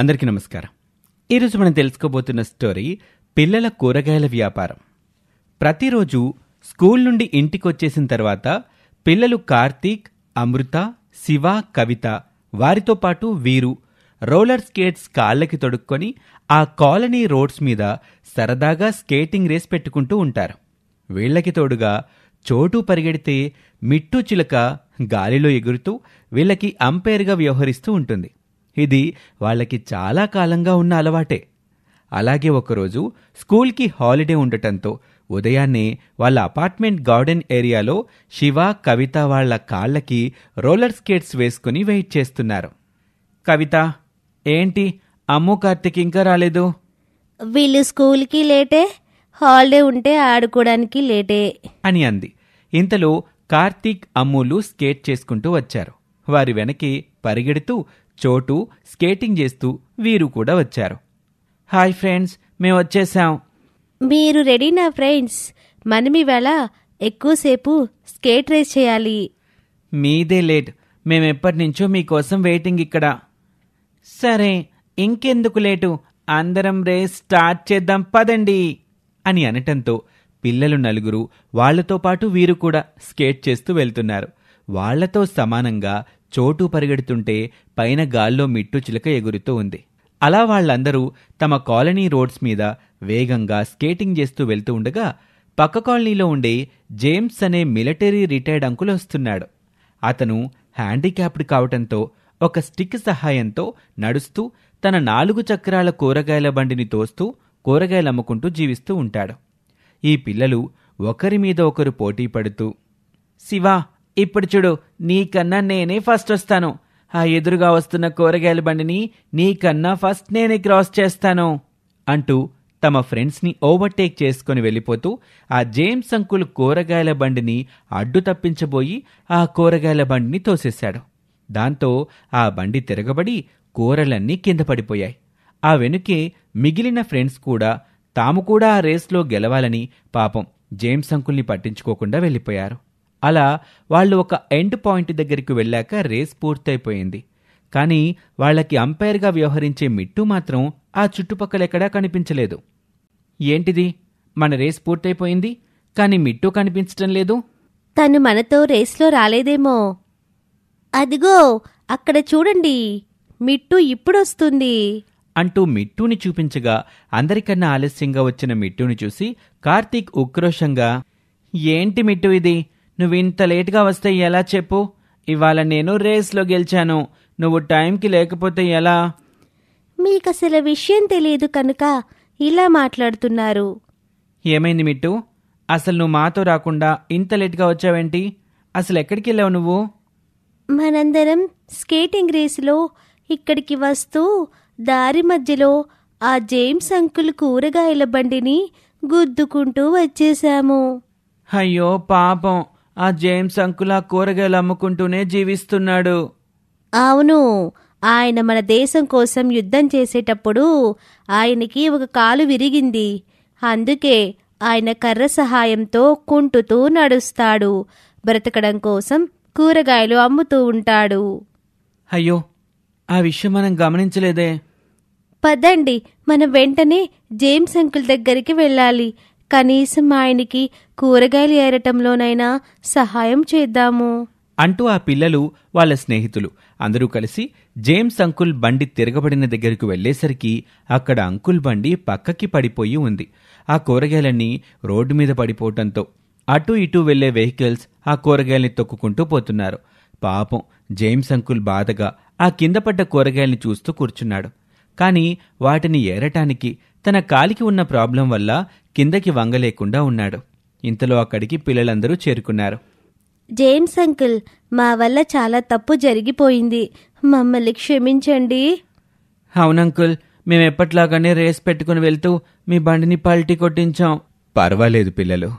అందరికీ నమస్కారం ఈరోజు మనం తెలుసుకోబోతున్న స్టోరీ పిల్లల కూరగాయల వ్యాపారం ప్రతిరోజు స్కూల్ నుండి ఇంటికి వచ్చేసిన తర్వాత పిల్లలు కార్తీక్ అమృత శివ కవిత వారితో పాటు వీరు రోలర్ స్కేట్స్ కాళ్ళకి తొడుక్కొని ఆ కాలనీ రోడ్స్ మీద సరదాగా స్కేటింగ్ రేస్ పెట్టుకుంటూ ఉంటారు వీళ్లకి తోడుగా చోటు పరిగెడితే మిట్టు చిలక గాలిలో ఎగురుతూ వీళ్ళకి అంపైర్గా వ్యవహరిస్తూ ఉంటుంది ఇది వాళ్ళకి చాలా కాలంగా ఉన్న అలవాటే అలాగే ఒకరోజు స్కూల్కి హాలిడే ఉండటంతో ఉదయాన్నే వాళ్ళ అపార్ట్మెంట్ గార్డెన్ ఏరియాలో శివ కవిత వాళ్ల కాళ్ళకి రోలర్ స్కేట్స్ వేసుకుని వెయిట్ చేస్తున్నారు కవిత ఏంటి అమ్మో కార్తిక్ ఇంకా రాలేదు వీళ్ళు స్కూల్కి లేటే హాలిడే ఉంటే ఆడుకోవడానికి లేటే అని అంది ఇంతలో కార్తీక్ అమ్ములు స్కేట్ చేసుకుంటూ వచ్చారు వారి వెనక్కి పరిగెడుతూ చోటు స్కేటింగ్ చేస్తూ వీరు కూడా వచ్చారు హాయ్ ఫ్రెండ్స్ మేము వచ్చేసాం మీరు రెడీనా ఫ్రెండ్స్ మనం ఇవాళ ఎక్కువసేపు స్కేట్ రేస్ చేయాలి మీదే లేట్ మేమెప్పటి నుంచో మీకోసం వెయిటింగ్ ఇక్కడ సరే ఇంకెందుకు లేటు అందరం రేస్ స్టార్ట్ చేద్దాం పదండి అని అనటంతో పిల్లలు నలుగురు వాళ్లతో పాటు వీరు కూడా స్కేట్ చేస్తూ వెళ్తున్నారు వాళ్లతో సమానంగా చోటు పరిగెడుతుంటే పైన గాల్లో మిట్టు చిలక ఎగురుతూ ఉంది అలా వాళ్ళందరూ తమ కాలనీ రోడ్స్ మీద వేగంగా స్కేటింగ్ చేస్తూ వెళ్తూ ఉండగా పక్క కాలనీలో ఉండే జేమ్స్ అనే మిలిటరీ రిటైర్డ్ అంకుల్ వస్తున్నాడు అతను హ్యాండిక్యాప్డ్ కావటంతో ఒక స్టిక్ సహాయంతో నడుస్తూ తన నాలుగు చక్రాల కూరగాయల బండిని తోస్తూ కూరగాయలు అమ్ముకుంటూ జీవిస్తూ ఉంటాడు ఈ పిల్లలు ఒకరి మీద ఒకరు పోటీ పడుతూ శివా ఇప్పుడు చూడు నీకన్నా నేనే ఫస్ట్ వస్తాను ఆ ఎదురుగా వస్తున్న కూరగాయల బండిని నీకన్నా ఫస్ట్ నేనే క్రాస్ చేస్తాను అంటూ తమ ఫ్రెండ్స్ని ఓవర్టేక్ చేసుకుని వెళ్ళిపోతూ ఆ జేమ్స్ అంకుల్ కూరగాయల బండిని అడ్డు తప్పించబోయి ఆ కూరగాయల బండిని తోసేశాడు దాంతో ఆ బండి తిరగబడి కూరలన్నీ కింద పడిపోయాయి ఆ వెనుకే మిగిలిన ఫ్రెండ్స్ కూడా తాము కూడా ఆ రేస్లో గెలవాలని పాపం జేమ్స్ అంకుల్ని పట్టించుకోకుండా వెళ్ళిపోయారు అలా వాళ్ళు ఒక ఎండ్ పాయింట్ దగ్గరికి వెళ్ళాక రేస్ పూర్తయిపోయింది కానీ వాళ్ళకి అంపైర్గా వ్యవహరించే మిట్టు మాత్రం ఆ చుట్టుపక్కల ఎక్కడా కనిపించలేదు ఏంటిది మన రేస్ పూర్తయిపోయింది కానీ మిట్టు కనిపించటం లేదు తను మనతో రేస్లో రాలేదేమో అదిగో అక్కడ చూడండి మిట్టు ఇప్పుడొస్తుంది అంటూ మిట్టుని చూపించగా అందరికన్నా ఆలస్యంగా వచ్చిన మిట్టుని చూసి కార్తీక్ ఉక్రోషంగా ఏంటి మిట్టు ఇది నువ్వు ఇంత లేట్గా వస్తే ఎలా చెప్పు ఇవాళ నేను రేస్లో గెలిచాను నువ్వు టైంకి లేకపోతే ఎలా మీకు అసలు విషయం తెలియదు కనుక ఇలా మాట్లాడుతున్నారు ఏమైంది మిట్టు అసలు నువ్వు మాతో రాకుండా ఇంత లేట్గా వచ్చావేంటి అసలు ఎక్కడికి వెళ్ళావు నువ్వు మనందరం స్కేటింగ్ రేసులో ఇక్కడికి వస్తూ దారి మధ్యలో ఆ జేమ్స్ అంకుల్ కూరగాయల బండిని గుద్దుకుంటూ వచ్చేశాము అయ్యో పాపం ఆ జేమ్స్ అంకుల్ ఆ కూరగాయలు అమ్ముకుంటూనే జీవిస్తున్నాడు అవును ఆయన మన దేశం కోసం యుద్ధం చేసేటప్పుడు ఆయనకి ఒక కాలు విరిగింది అందుకే ఆయన కర్ర సహాయంతో కుంటుతూ నడుస్తాడు బ్రతకడం కోసం కూరగాయలు అమ్ముతూ ఉంటాడు అయ్యో ఆ విషయం మనం గమనించలేదే పదండి మనం వెంటనే జేమ్స్ అంకుల్ దగ్గరికి వెళ్ళాలి కనీసం ఆయనకి కూరగాయలు ఏరటంలోనైనా సహాయం చేద్దాము అంటూ ఆ పిల్లలు వాళ్ళ స్నేహితులు అందరూ కలిసి జేమ్స్ అంకుల్ బండి తిరగబడిన దగ్గరకు వెళ్లేసరికి అక్కడ అంకుల్ బండి పక్కకి పడిపోయి ఉంది ఆ కూరగాయలన్నీ రోడ్డు మీద పడిపోవటంతో అటు ఇటు వెళ్లే వెహికల్స్ ఆ కూరగాయల్ని తొక్కుకుంటూ పోతున్నారు పాపం జేమ్స్ అంకుల్ బాధగా ఆ కింద పడ్డ కూరగాయల్ని చూస్తూ కూర్చున్నాడు కానీ వాటిని ఏరటానికి తన కాలికి ఉన్న ప్రాబ్లం వల్ల కిందకి వంగలేకుండా ఉన్నాడు ఇంతలో అక్కడికి పిల్లలందరూ చేరుకున్నారు జేమ్స్ అంకుల్ మా వల్ల చాలా తప్పు జరిగిపోయింది మమ్మల్ని క్షమించండి అవునంకుల్ మేమెప్పట్లాగానే రేస్ పెట్టుకుని వెళ్తూ మీ బండిని పల్టీ కొట్టించాం పర్వాలేదు పిల్లలు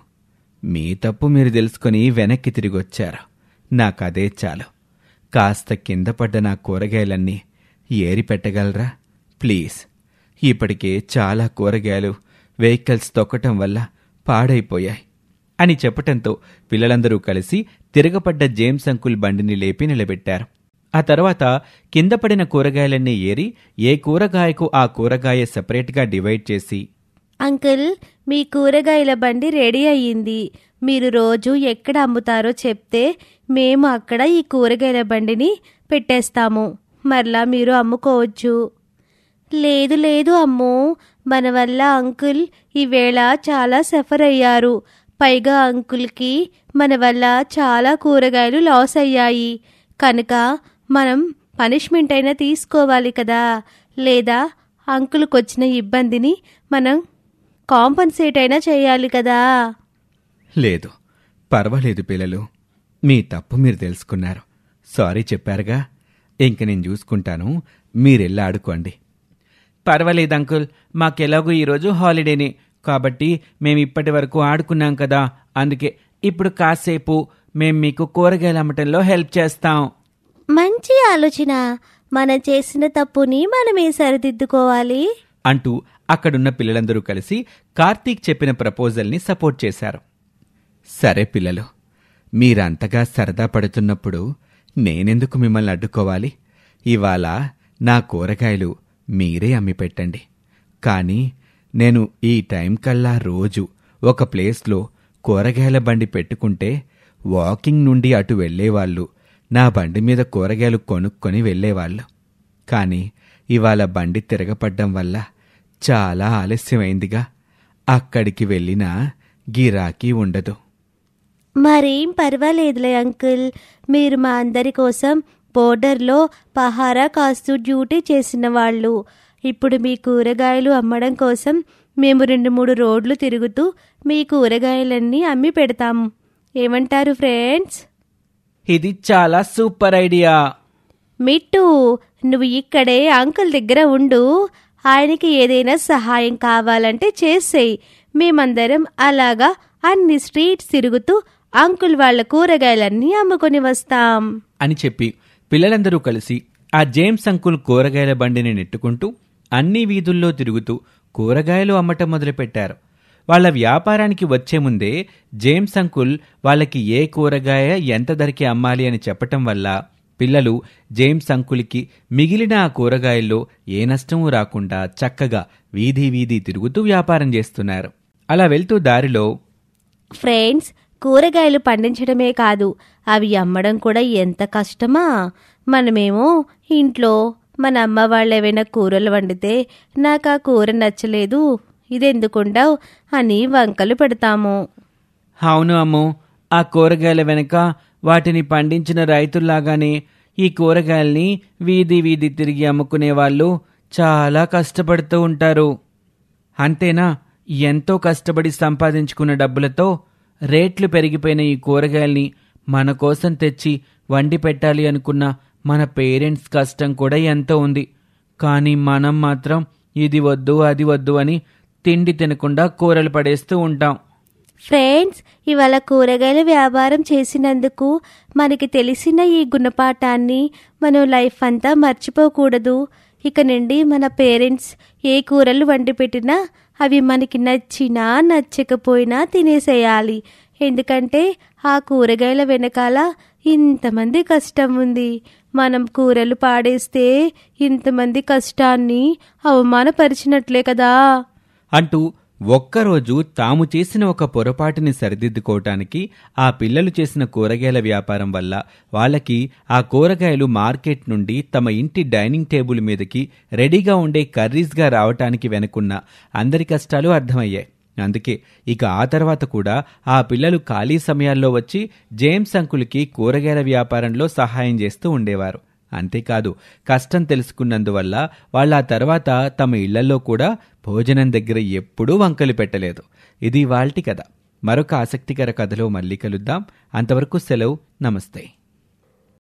మీ తప్పు మీరు తెలుసుకుని వెనక్కి తిరిగి వచ్చారు నాకదే చాలు కాస్త కింద పడ్డ నా కూరగాయలన్నీ ఏరి పెట్టగలరా ప్లీజ్ ఇప్పటికే చాలా కూరగాయలు వెహికల్స్ తొక్కటం వల్ల పాడైపోయాయి అని చెప్పటంతో పిల్లలందరూ కలిసి తిరగపడ్డ జేమ్స్ అంకుల్ బండిని లేపి నిలబెట్టారు ఆ తర్వాత కింద పడిన కూరగాయలన్నీ ఏరి ఏ కూరగాయకు ఆ కూరగాయ సెపరేట్గా డివైడ్ చేసి అంకుల్ మీ కూరగాయల బండి రెడీ అయ్యింది మీరు రోజు ఎక్కడ అమ్ముతారో చెప్తే మేము అక్కడ ఈ కూరగాయల బండిని పెట్టేస్తాము మరలా మీరు అమ్ముకోవచ్చు లేదు లేదు అమ్మో మన వల్ల అంకుల్ ఈవేళ చాలా సఫర్ అయ్యారు పైగా అంకుల్కి మన వల్ల చాలా కూరగాయలు లాస్ అయ్యాయి కనుక మనం పనిష్మెంట్ అయినా తీసుకోవాలి కదా లేదా అంకుల్కి వచ్చిన ఇబ్బందిని మనం కాంపన్సేట్ అయినా చేయాలి కదా లేదు పర్వాలేదు పిల్లలు మీ తప్పు మీరు తెలుసుకున్నారు సారీ చెప్పారుగా ఇంక నేను చూసుకుంటాను మీరెళ్ళి ఆడుకోండి పర్వాలేదు అంకుల్ మాకెలాగో ఈరోజు హాలిడేనే కాబట్టి మేము ఇప్పటి వరకు ఆడుకున్నాం కదా అందుకే ఇప్పుడు కాసేపు మేం మీకు కూరగాయలు అమ్మటంలో హెల్ప్ చేస్తాం మంచి ఆలోచన మనం చేసిన తప్పుని మనమే సరిదిద్దుకోవాలి అంటూ అక్కడున్న పిల్లలందరూ కలిసి కార్తీక్ చెప్పిన ప్రపోజల్ని సపోర్ట్ చేశారు సరే పిల్లలు మీరంతగా సరదా పడుతున్నప్పుడు నేనెందుకు మిమ్మల్ని అడ్డుకోవాలి ఇవాళ నా కూరగాయలు మీరే అమ్మి పెట్టండి కానీ నేను ఈ టైం కల్లా రోజు ఒక ప్లేస్లో కూరగాయల బండి పెట్టుకుంటే వాకింగ్ నుండి అటు వెళ్ళేవాళ్ళు నా బండి మీద కూరగాయలు కొనుక్కొని వెళ్ళేవాళ్ళు కానీ ఇవాళ బండి తిరగపడ్డం వల్ల చాలా ఆలస్యమైందిగా అక్కడికి వెళ్ళినా గిరాకీ ఉండదు మరేం పర్వాలేదులే అంకుల్ మీరు మా అందరి కోసం బోర్డర్లో పహారా కాస్తూ డ్యూటీ చేసిన వాళ్ళు ఇప్పుడు మీ కూరగాయలు అమ్మడం కోసం మేము రెండు మూడు రోడ్లు తిరుగుతూ మీ కూరగాయలన్నీ అమ్మి పెడతాం ఏమంటారు ఫ్రెండ్స్ ఇది చాలా సూపర్ ఐడియా మిట్టు నువ్వు ఇక్కడే అంకుల్ దగ్గర ఉండు ఆయనకి ఏదైనా సహాయం కావాలంటే చేసేయి మేమందరం అలాగా అన్ని స్ట్రీట్స్ తిరుగుతూ అంకుల్ వాళ్ళ కూరగాయలన్నీ అమ్ముకొని వస్తాం అని చెప్పి పిల్లలందరూ కలిసి ఆ జేమ్స్ అంకుల్ కూరగాయల బండిని నెట్టుకుంటూ అన్ని వీధుల్లో తిరుగుతూ కూరగాయలు అమ్మటం మొదలుపెట్టారు వాళ్ళ వ్యాపారానికి వచ్చే ముందే జేమ్స్ అంకుల్ వాళ్ళకి ఏ కూరగాయ ఎంత ధరకి అమ్మాలి అని చెప్పటం వల్ల పిల్లలు జేమ్స్ అంకుల్కి మిగిలిన ఆ కూరగాయల్లో ఏ నష్టమూ రాకుండా చక్కగా వీధి వీధి తిరుగుతూ వ్యాపారం చేస్తున్నారు అలా వెళ్తూ దారిలో ఫ్రెండ్స్ కూరగాయలు పండించడమే కాదు అవి అమ్మడం కూడా ఎంత కష్టమా మనమేమో ఇంట్లో మన అమ్మ వాళ్ళు ఏవైనా కూరలు వండితే నాకు ఆ కూర నచ్చలేదు ఇదెందుకుండవు అని వంకలు పెడతాము అవును అమ్ము ఆ కూరగాయల వెనుక వాటిని పండించిన రైతుల్లాగానే ఈ కూరగాయల్ని వీధి వీధి తిరిగి అమ్ముకునే వాళ్ళు చాలా కష్టపడుతూ ఉంటారు అంతేనా ఎంతో కష్టపడి సంపాదించుకున్న డబ్బులతో రేట్లు పెరిగిపోయిన ఈ కూరగాయల్ని మన కోసం తెచ్చి వండి పెట్టాలి అనుకున్న మన పేరెంట్స్ కష్టం కూడా ఎంతో ఉంది కానీ మనం మాత్రం ఇది వద్దు అది వద్దు అని తిండి తినకుండా కూరలు పడేస్తూ ఉంటాం ఫ్రెండ్స్ ఇవాళ కూరగాయల వ్యాపారం చేసినందుకు మనకి తెలిసిన ఈ గుణపాఠాన్ని మనం లైఫ్ అంతా మర్చిపోకూడదు ఇక నుండి మన పేరెంట్స్ ఏ కూరలు వండి పెట్టినా అవి మనకి నచ్చినా నచ్చకపోయినా తినేసేయాలి ఎందుకంటే ఆ కూరగాయల వెనకాల ఇంతమంది కష్టం ఉంది మనం కూరలు పాడేస్తే ఇంతమంది కష్టాన్ని అవమానపరిచినట్లే కదా అంటూ ఒక్కరోజు తాము చేసిన ఒక పొరపాటుని సరిదిద్దుకోవటానికి ఆ పిల్లలు చేసిన కూరగాయల వ్యాపారం వల్ల వాళ్ళకి ఆ కూరగాయలు మార్కెట్ నుండి తమ ఇంటి డైనింగ్ టేబుల్ మీదకి రెడీగా ఉండే కర్రీస్గా రావటానికి వెనుకున్న అందరి కష్టాలు అర్థమయ్యాయి అందుకే ఇక ఆ తర్వాత కూడా ఆ పిల్లలు ఖాళీ సమయాల్లో వచ్చి జేమ్స్ అంకులకి కూరగాయల వ్యాపారంలో సహాయం చేస్తూ ఉండేవారు అంతేకాదు కష్టం తెలుసుకున్నందువల్ల వాళ్ళ తర్వాత తమ ఇళ్లలో కూడా భోజనం దగ్గర ఎప్పుడూ వంకలు పెట్టలేదు ఇది వాళ్ళటి కథ మరొక ఆసక్తికర కథలో మళ్ళీ కలుద్దాం అంతవరకు సెలవు నమస్తే